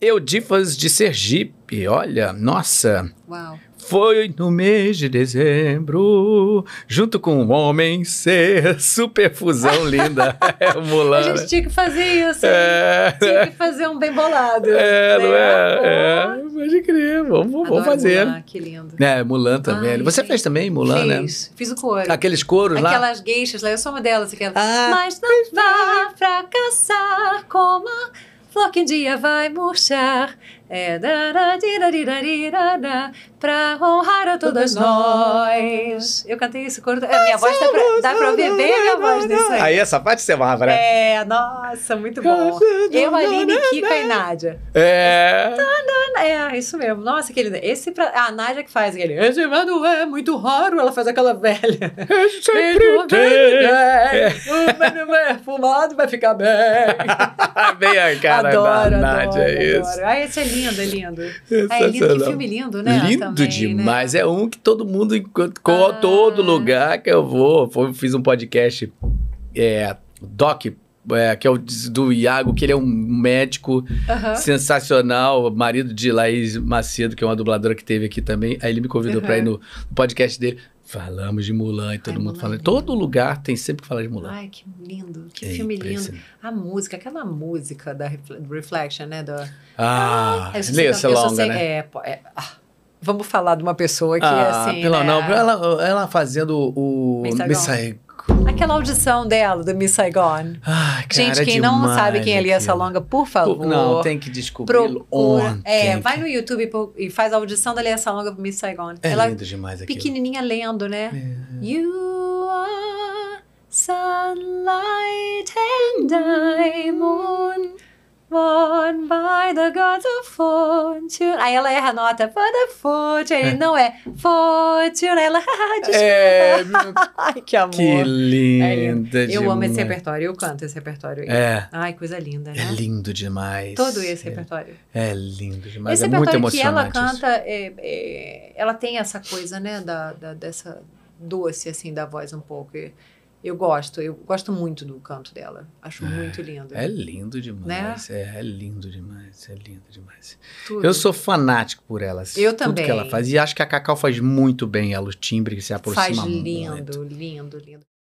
Eudifas de Sergipe, olha, nossa. Uau. Foi no mês de dezembro, junto com o Homem Ser, superfusão linda, é, Mulan. A gente né? tinha que fazer isso, é... tinha que fazer um bem bolado. É, né? não é? É, pode crer, vamos, vamos fazer. Mulan, que lindo. É, Mulan também. Ai, Você fez também Mulan, né? Fiz, fiz o couro. Aqueles coros lá? Aquelas gueixas lá, eu sou uma delas. Aquelas, ah, Mas não é. vá fracassar como... A flor que um dia vai murchar. É pra honrar a todas nós. Eu cantei esse coro. É, minha voz dá tá pra, dá pra ouvir bem a minha voz nisso aí. Aí essa parte você amava, né? É, nossa, muito bom. Eu, Aline, Kika e Nádia. É. Tá é, isso mesmo. Nossa, querida, esse pra... a Nádia que faz aquele. Esse mano é muito raro. Ela faz aquela velha. Eu sempre é tem. É. O mano é fumado vai ficar bem. bem a cara adoro, da Nádia, adoro, é isso. Ai, esse é lindo, é lindo. é lindo, que filme lindo, né? Lindo Também, né? demais. Né? É um que todo mundo, ah. todo lugar que eu vou, fiz um podcast é, doc é, que é o do Iago, que ele é um médico uhum. sensacional, marido de Laís Macedo, que é uma dubladora que teve aqui também. Aí ele me convidou uhum. para ir no, no podcast dele. Falamos de Mulan e todo Ai, mundo falando. É todo lugar tem sempre que falar de Mulan. Ai, que lindo. Que é filme lindo. A música, aquela música da Reflection, né? Do... Ah, ah leia essa longa, assim, né? É, é, ah, vamos falar de uma pessoa que, ah, assim, né? não, ela, ela fazendo o... Mensagão. Mensagem Aquela audição dela, do Miss Saigon. Ah, cara, Gente, quem não sabe quem é Lia Salonga, por favor. Não, tem que descobrir procura, É, vai no YouTube e faz a audição da Lia Salonga pro Miss Saigon. É Ela, lindo demais aquilo. Pequenininha lendo, né? É. You are sunlight and I moon Born by the gods fortune. Aí ela erra a nota. For the fortune. Ele é. não é fortune. Aí ela, ah, desculpa. É, Ai, que amor. Que é linda. É Eu amo esse repertório. Eu canto esse repertório. É. Ai, coisa linda, é né? É lindo demais. Todo esse é. repertório. É lindo demais. Esse é muito emocionante. que ela canta, é, ela tem essa coisa, né? Da, da, dessa doce, assim, da voz um pouco. E, eu gosto, eu gosto muito do canto dela. Acho é, muito lindo. É lindo demais. Né? É, é lindo demais, é lindo demais. Tudo. Eu sou fanático por ela. Assim, eu tudo também. que ela faz. E acho que a Cacau faz muito bem ela, o timbre que se aproxima faz lindo, muito. lindo, lindo.